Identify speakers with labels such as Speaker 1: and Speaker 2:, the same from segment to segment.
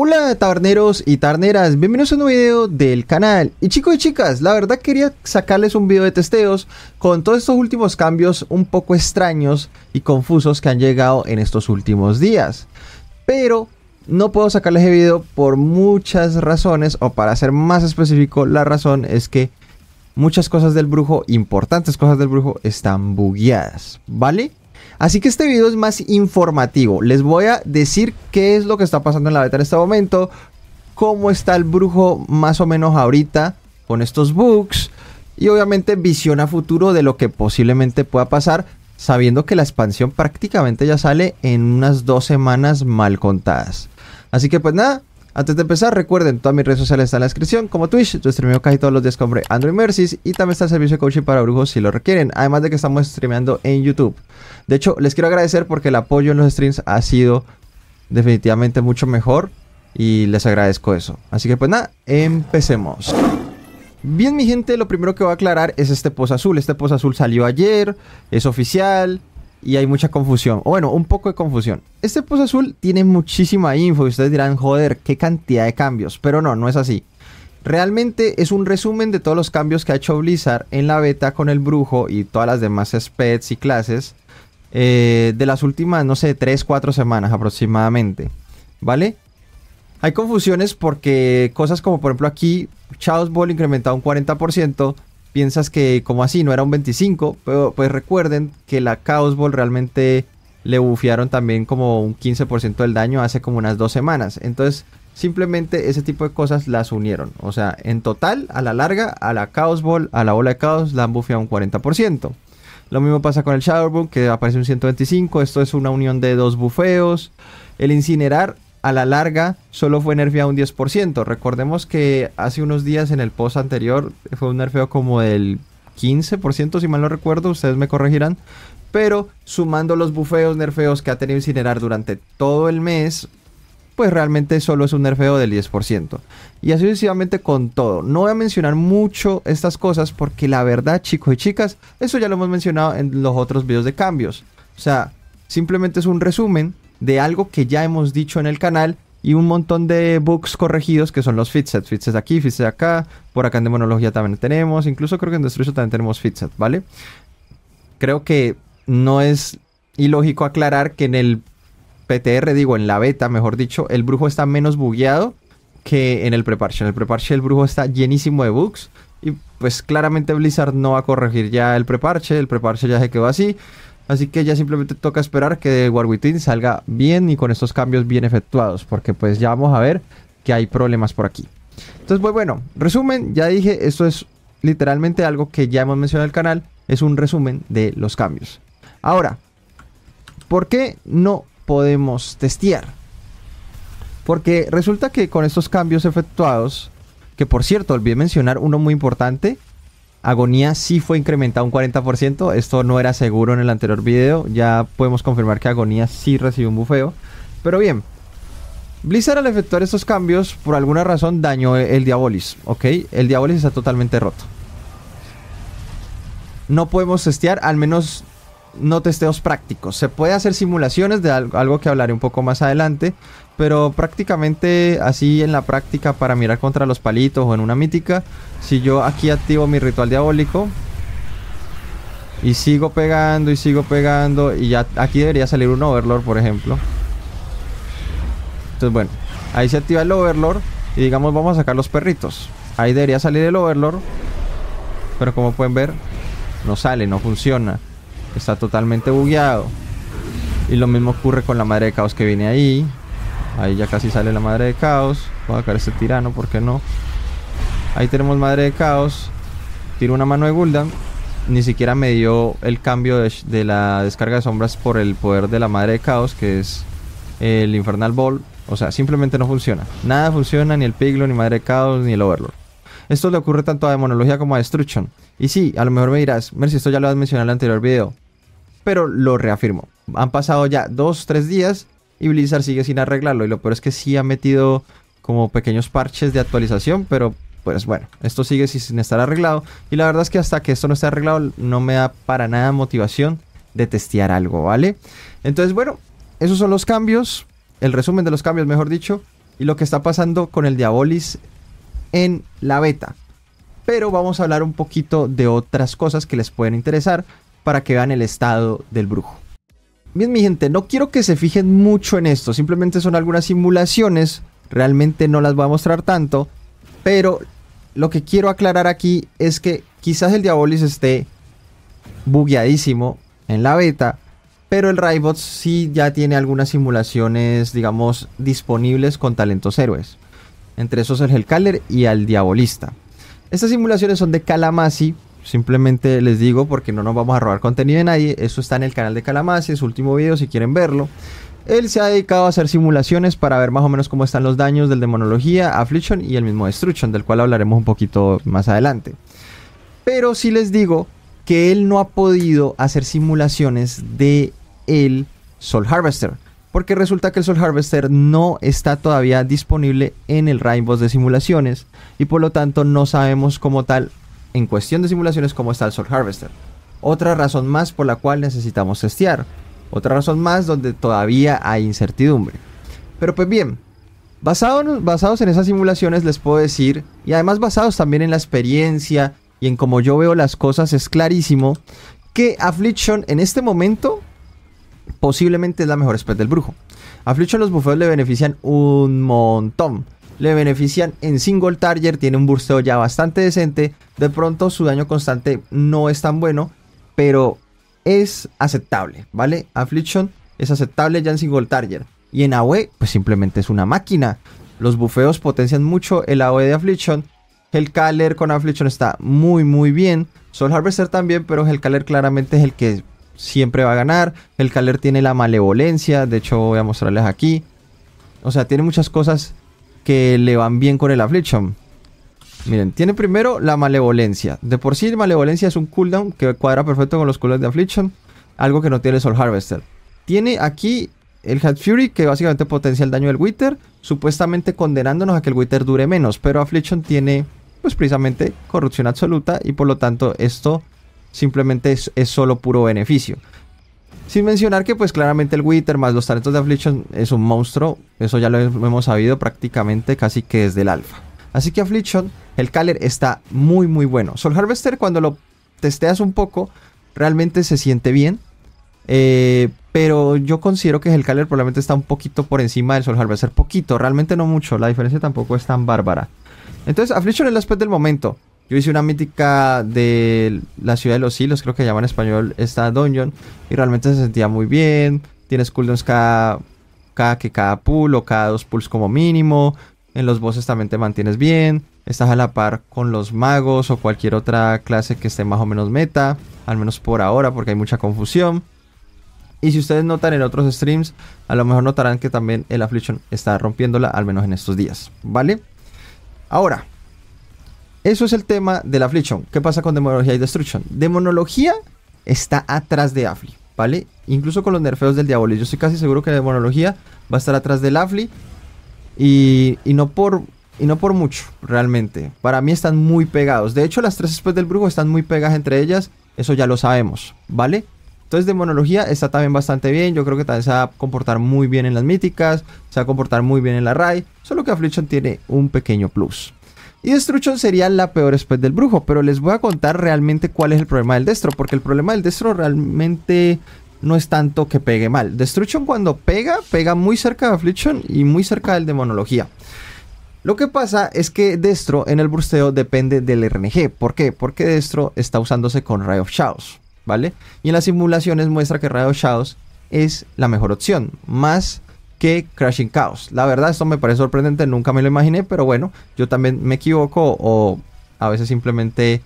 Speaker 1: Hola tarneros y tarneras, bienvenidos a un nuevo video del canal. Y chicos y chicas, la verdad quería sacarles un video de testeos con todos estos últimos cambios un poco extraños y confusos que han llegado en estos últimos días. Pero no puedo sacarles el video por muchas razones, o para ser más específico, la razón es que muchas cosas del brujo, importantes cosas del brujo, están bugueadas, ¿vale? Así que este video es más informativo. Les voy a decir qué es lo que está pasando en la beta en este momento, cómo está el brujo más o menos ahorita con estos bugs y obviamente visión a futuro de lo que posiblemente pueda pasar, sabiendo que la expansión prácticamente ya sale en unas dos semanas mal contadas. Así que pues nada, antes de empezar, recuerden, todas mis redes sociales están en la descripción, como Twitch, yo streameo casi todos los días con Android Mercies y también está el servicio de coaching para brujos si lo requieren, además de que estamos streameando en YouTube. De hecho, les quiero agradecer porque el apoyo en los streams ha sido definitivamente mucho mejor y les agradezco eso. Así que pues nada, empecemos. Bien mi gente, lo primero que voy a aclarar es este post azul. Este post azul salió ayer, es oficial, y hay mucha confusión. O bueno, un poco de confusión. Este pozo Azul tiene muchísima info y ustedes dirán, joder, qué cantidad de cambios. Pero no, no es así. Realmente es un resumen de todos los cambios que ha hecho Blizzard en la beta con el brujo y todas las demás spets y clases eh, de las últimas, no sé, 3-4 semanas aproximadamente. ¿Vale? Hay confusiones porque cosas como por ejemplo aquí, Chaos Ball incrementado un 40%, piensas que como así no era un 25, pero pues recuerden que la Chaos Ball realmente le bufiaron también como un 15% del daño hace como unas dos semanas. Entonces, simplemente ese tipo de cosas las unieron. O sea, en total, a la larga, a la Chaos Ball, a la ola de Chaos, la han un 40%. Lo mismo pasa con el book que aparece un 125. Esto es una unión de dos bufeos. El incinerar a la larga solo fue nerfeado un 10%. Recordemos que hace unos días en el post anterior fue un nerfeo como del 15%, si mal no recuerdo, ustedes me corregirán. Pero sumando los bufeos nerfeos que ha tenido Incinerar durante todo el mes, pues realmente solo es un nerfeo del 10%. Y así sucesivamente con todo. No voy a mencionar mucho estas cosas porque la verdad, chicos y chicas, eso ya lo hemos mencionado en los otros videos de cambios. O sea, simplemente es un resumen de algo que ya hemos dicho en el canal y un montón de bugs corregidos que son los fitsets. Fitsets aquí, fitsets acá, por acá en demonología también tenemos, incluso creo que en destruction también tenemos fitsets, ¿vale? Creo que no es ilógico aclarar que en el PTR, digo, en la beta, mejor dicho, el brujo está menos bugueado que en el preparche. En el preparche el brujo está llenísimo de bugs y pues claramente Blizzard no va a corregir ya el preparche, el preparche ya se quedó así. Así que ya simplemente toca esperar que Warwitin salga bien y con estos cambios bien efectuados, porque pues ya vamos a ver que hay problemas por aquí. Entonces, pues bueno, resumen, ya dije, esto es literalmente algo que ya hemos mencionado en el canal, es un resumen de los cambios. Ahora, ¿por qué no podemos testear? Porque resulta que con estos cambios efectuados, que por cierto, olvidé mencionar uno muy importante, agonía sí fue incrementada un 40%. Esto no era seguro en el anterior video. Ya podemos confirmar que agonía sí recibió un bufeo. Pero bien, Blizzard al efectuar estos cambios, por alguna razón dañó el Diabolis, ¿ok? El Diabolis está totalmente roto. No podemos testear, al menos no testeos prácticos. Se puede hacer simulaciones de algo que hablaré un poco más adelante, pero prácticamente así en la práctica para mirar contra los palitos o en una mítica, si yo aquí activo mi ritual diabólico y sigo pegando y sigo pegando y ya aquí debería salir un overlord, por ejemplo. Entonces, bueno, ahí se activa el overlord y digamos vamos a sacar los perritos. Ahí debería salir el overlord, pero como pueden ver, no sale, no funciona. Está totalmente bugueado. Y lo mismo ocurre con la madre de caos que viene ahí. Ahí ya casi sale la madre de caos. Voy a sacar este tirano, ¿por qué no? Ahí tenemos madre de caos. Tiro una mano de Gul'dan. Ni siquiera me dio el cambio de, la descarga de sombras por el poder de la madre de caos, que es el Infernal Ball. O sea, simplemente no funciona. Nada funciona, ni el Piglo, ni madre de caos, ni el Overlord. Esto le ocurre tanto a Demonología como a Destruction. Y sí, a lo mejor me dirás, Mercy, esto ya lo has mencionado en el anterior video. Pero lo reafirmo. Han pasado ya 2-3 días y Blizzard sigue sin arreglarlo. Y lo peor es que sí ha metido como pequeños parches de actualización, pero pues bueno, esto sigue sin estar arreglado. Y la verdad es que hasta que esto no esté arreglado no me da para nada motivación de testear algo, ¿vale? Entonces, bueno, esos son los cambios, el resumen de los cambios, mejor dicho, y lo que está pasando con el Diabolis en la beta. Pero vamos a hablar un poquito de otras cosas que les pueden interesar para que vean el estado del brujo. Bien, mi gente, no quiero que se fijen mucho en esto, simplemente son algunas simulaciones, realmente no las voy a mostrar tanto, pero lo que quiero aclarar aquí es que quizás el Diabolis esté bugueadísimo en la beta, pero el Raibots sí ya tiene algunas simulaciones, digamos, disponibles con talentos héroes. Entre esos el Hellcaller y al Diabolista. Estas simulaciones son de Calamasi, Simplemente les digo porque no nos vamos a robar contenido de nadie. Eso está en el canal de Calamasi, su último video si quieren verlo. Él se ha dedicado a hacer simulaciones para ver más o menos cómo están los daños del Demonología, Affliction y el mismo Destruction, del cual hablaremos un poquito más adelante. Pero si les digo que él no ha podido hacer simulaciones de el Soul Harvester. Porque resulta que el Soul Harvester no está todavía disponible en el Rainbow de simulaciones. Y por lo tanto no sabemos como tal en cuestión de simulaciones como está el Soul Harvester. Otra razón más por la cual necesitamos testear. Otra razón más donde todavía hay incertidumbre. Pero pues bien, basados en esas simulaciones les puedo decir, y además basados también en la experiencia y en cómo yo veo las cosas, es clarísimo que Affliction en este momento posiblemente es la mejor spec del brujo. Affliction los bufeos le benefician un montón le benefician en single target, tiene un bursteo ya bastante decente, de pronto su daño constante no es tan bueno, pero es aceptable, ¿vale? Affliction es aceptable ya en single target. Y en AOE, pues simplemente es una máquina. Los bufeos potencian mucho el AOE de Affliction. Hellcaller con Affliction está muy muy bien. Soul Harvester también, pero Hellcaller claramente es el que siempre va a ganar. Hellcaller tiene la malevolencia, de hecho voy a mostrarles aquí. O sea, tiene muchas cosas que le van bien con el Affliction. Miren, tiene primero la malevolencia. De por sí, malevolencia es un cooldown que cuadra perfecto con los cooldowns de Affliction. Algo que no tiene Soul Harvester. Tiene aquí el Hat Fury, que básicamente potencia el daño del Wither, supuestamente condenándonos a que el Wither dure menos. Pero Affliction tiene, pues precisamente, corrupción absoluta y por lo tanto esto simplemente es solo puro beneficio. Sin mencionar que pues claramente el Wither más los talentos de Affliction es un monstruo, eso ya lo hemos sabido prácticamente casi que desde el alfa. Así que Affliction, el Caler está muy muy bueno. Soul Harvester cuando lo testeas un poco, realmente se siente bien. Eh, pero yo considero que el Caler probablemente está un poquito por encima del Soul Harvester. Poquito, realmente no mucho. La diferencia tampoco es tan bárbara. Entonces, Affliction es la aspecto del momento. Yo hice una mítica de la ciudad de los hilos, creo que llama en español esta dungeon, y realmente se sentía muy bien. Tienes cooldowns cada, cada que cada pool o cada dos pulls como mínimo. En los bosses también te mantienes bien. Estás a la par con los magos o cualquier otra clase que esté más o menos meta, al menos por ahora, porque hay mucha confusión. Y si ustedes notan en otros streams, a lo mejor notarán que también el Affliction está rompiéndola, al menos en estos días, ¿vale? Ahora, eso es el tema de la Affliction. ¿Qué pasa con Demonología y Destruction? Demonología está atrás de Affli, ¿vale? Incluso con los nerfeos del diablo. Yo estoy casi seguro que Demonología va a estar atrás del Affli. Y, no por, y no por mucho, realmente. Para mí están muy pegados. De hecho, las tres después del brujo están muy pegadas entre ellas. Eso ya lo sabemos, ¿vale? Entonces, demonología está también bastante bien. Yo creo que también se va a comportar muy bien en las míticas. Se va a comportar muy bien en la RAI. Solo que Affliction tiene un pequeño plus. Y Destruction sería la peor después del brujo. Pero les voy a contar realmente cuál es el problema del destro. Porque el problema del destro realmente no es tanto que pegue mal. Destruction cuando pega, pega muy cerca de Affliction y muy cerca del demonología. Lo que pasa es que Destro en el Bursteo depende del RNG. ¿Por qué? Porque Destro está usándose con Ray of Shadows, ¿vale? Y en las simulaciones muestra que Ray of Shadows es la mejor opción. Más que Crashing Chaos. La verdad, esto me parece sorprendente, nunca me lo imaginé, pero bueno, yo también me equivoco o a veces simplemente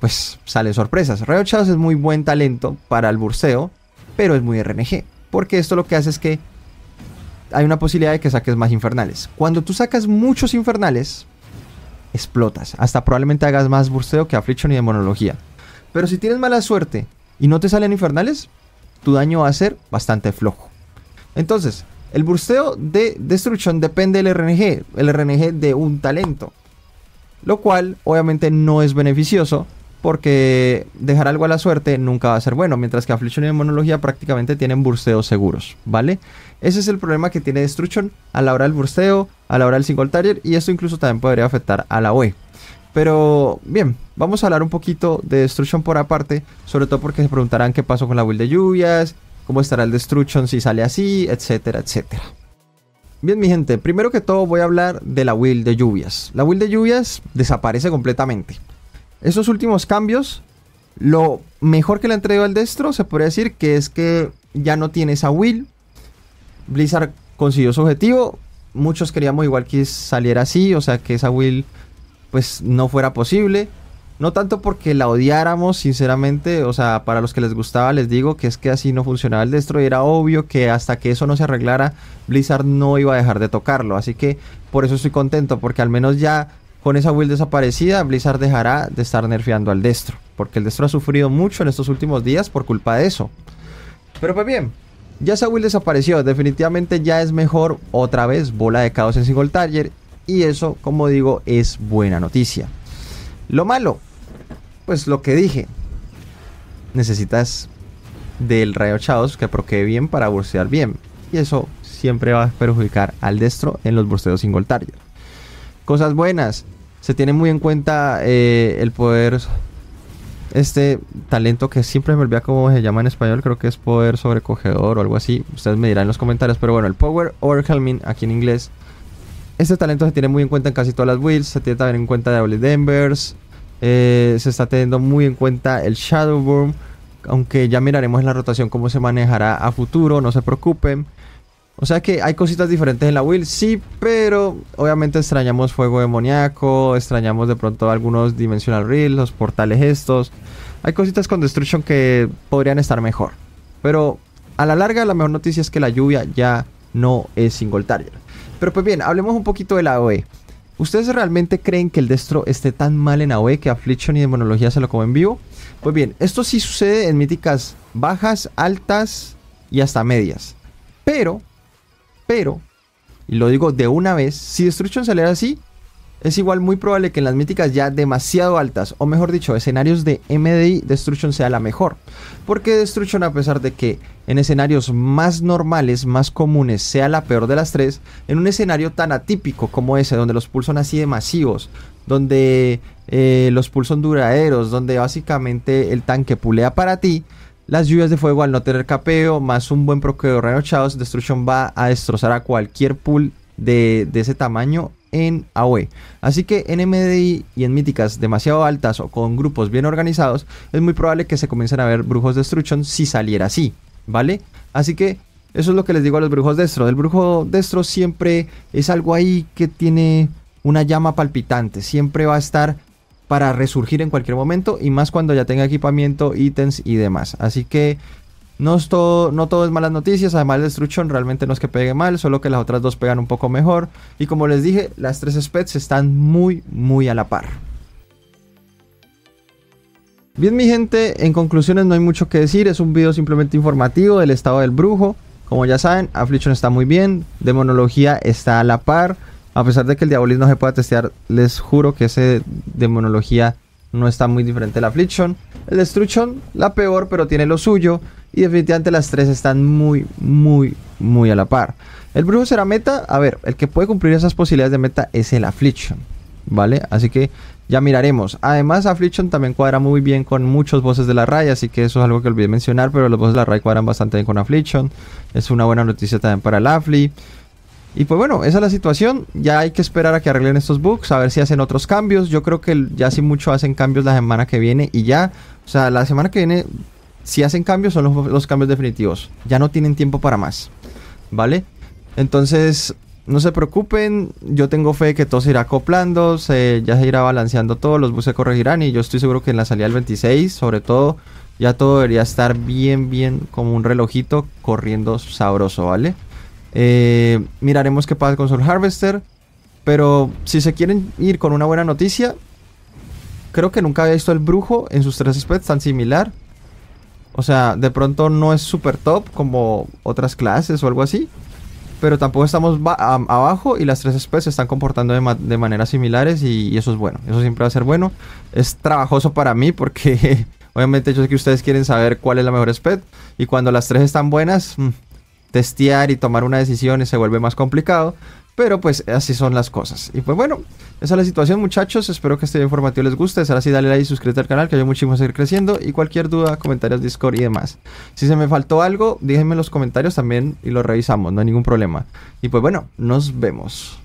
Speaker 1: pues salen sorpresas. Rayo Chaos es muy buen talento para el burseo, pero es muy RNG, porque esto lo que hace es que hay una posibilidad de que saques más infernales. Cuando tú sacas muchos infernales, explotas, hasta probablemente hagas más burseo que Affliction y demonología. Pero si tienes mala suerte y no te salen infernales, tu daño va a ser bastante flojo. Entonces, el Bursteo de Destruction depende del RNG, el RNG de un talento. Lo cual obviamente no es beneficioso porque dejar algo a la suerte nunca va a ser bueno, mientras que Affliction y Monología prácticamente tienen bursteos seguros, ¿vale? Ese es el problema que tiene Destruction a la hora del bursteo, a la hora del single target, y esto incluso también podría afectar a la OE. Pero bien, vamos a hablar un poquito de Destruction por aparte, sobre todo porque se preguntarán qué pasó con la build de lluvias, cómo estará el destruction si sale así, etcétera, etcétera. Bien, mi gente, primero que todo voy a hablar de la Will de lluvias. La Will de lluvias desaparece completamente. esos últimos cambios, lo mejor que le entregó al destro, se podría decir que es que ya no tiene esa Will, Blizzard consiguió su objetivo. Muchos queríamos igual que saliera así, o sea que esa Will pues no fuera posible. No tanto porque la odiáramos, sinceramente, o sea, para los que les gustaba les digo que es que así no funcionaba el destro y era obvio que hasta que eso no se arreglara, Blizzard no iba a dejar de tocarlo. Así que por eso estoy contento, porque al menos ya con esa will desaparecida, Blizzard dejará de estar nerfeando al destro, porque el destro ha sufrido mucho en estos últimos días por culpa de eso. Pero pues bien, ya esa build desapareció, definitivamente ya es mejor otra vez bola de caos en single target y eso, como digo, es buena noticia. Lo malo, pues lo que dije, necesitas del rayo Chaos que proquee bien para bursear bien. Y eso siempre va a perjudicar al destro en los burseos sin Cosas buenas. Se tiene muy en cuenta eh, el poder. Este talento que siempre me olvida cómo se llama en español. Creo que es poder sobrecogedor o algo así. Ustedes me dirán en los comentarios. Pero bueno, el Power Overhelming aquí en inglés este talento se tiene muy en cuenta en casi todas las builds, se tiene también en cuenta de Double Denvers, eh, se está teniendo muy en cuenta el Shadow Boom, aunque ya miraremos en la rotación cómo se manejará a futuro, no se preocupen. O sea que hay cositas diferentes en la build, sí, pero obviamente extrañamos Fuego Demoníaco, extrañamos de pronto algunos Dimensional Reels, los portales estos. Hay cositas con Destruction que podrían estar mejor. Pero a la larga la mejor noticia es que la lluvia ya no es single target. Pero pues bien, hablemos un poquito de la OE. ¿Ustedes realmente creen que el destro esté tan mal en AOE que Affliction y Demonología se lo comen vivo? Pues bien, esto sí sucede en míticas bajas, altas y hasta medias. Pero, pero, y lo digo de una vez, si Destruction saliera así, es igual muy probable que en las míticas ya demasiado altas, o mejor dicho, escenarios de MDI, Destruction sea la mejor. Porque Destruction, a pesar de que en escenarios más normales, más comunes, sea la peor de las tres, en un escenario tan atípico como ese, donde los pulsos son así de masivos, donde eh, los pulsos son duraderos, donde básicamente el tanque pulea para ti, las lluvias de fuego al no tener capeo, más un buen que de Destruction va a destrozar a cualquier pool de, de ese tamaño en AOE. Así que en MDI y en míticas demasiado altas o con grupos bien organizados, es muy probable que se comiencen a ver brujos destruction si saliera así, ¿vale? Así que eso es lo que les digo a los brujos destro. El brujo destro siempre es algo ahí que tiene una llama palpitante, siempre va a estar para resurgir en cualquier momento y más cuando ya tenga equipamiento, ítems y demás. Así que no, todo, no es malas noticias, además el Destruction realmente no es que pegue mal, solo que las otras dos pegan un poco mejor. Y como les dije, las tres spets están muy, muy a la par. Bien mi gente, en conclusiones no hay mucho que decir, es un video simplemente informativo del estado del brujo. Como ya saben, Affliction está muy bien, Demonología está a la par. A pesar de que el diabolist no se pueda testear, les juro que ese Demonología no está muy diferente al Affliction. El Destruction, la peor, pero tiene lo suyo. Y definitivamente las tres están muy, muy, muy a la par. El brujo será meta. A ver, el que puede cumplir esas posibilidades de meta es el Affliction. ¿Vale? Así que ya miraremos. Además, Affliction también cuadra muy bien con muchos voces de la RAI, así que eso es algo que olvidé mencionar, pero los voces de la RAI cuadran bastante bien con Affliction. Es una buena noticia también para el Affli. Y pues bueno, esa es la situación. Ya hay que esperar a que arreglen estos bugs, a ver si hacen otros cambios. Yo creo que ya si mucho hacen cambios la semana que viene y ya. O sea, la semana que viene si hacen cambios, son los, cambios definitivos. Ya no tienen tiempo para más. ¿Vale? Entonces, no se preocupen, yo tengo fe que todo se irá acoplando, se, ya se irá balanceando todo, los buses corregirán y yo estoy seguro que en la salida del 26, sobre todo, ya todo debería estar bien, bien como un relojito corriendo sabroso, ¿vale? Eh, miraremos qué pasa con Soul Harvester, pero si se quieren ir con una buena noticia, creo que nunca había visto el brujo en sus tres spreads tan similar. O sea, de pronto no es super top como otras clases o algo así. Pero tampoco estamos abajo y las tres especies se están comportando de, maneras similares y, eso es bueno. Eso siempre va a ser bueno. Es trabajoso para mí porque obviamente yo sé que ustedes quieren saber cuál es la mejor spec. Y cuando las tres están buenas, mm, testear y tomar una decisión se vuelve más complicado. Pero pues así son las cosas. Y pues bueno, esa es la situación muchachos. Espero que este video informativo les guste. es así, dale like y suscríbete al canal que yo muchísimo a seguir creciendo. Y cualquier duda, comentarios, Discord y demás. Si se me faltó algo, déjenme en los comentarios también y lo revisamos. No hay ningún problema. Y pues bueno, nos vemos.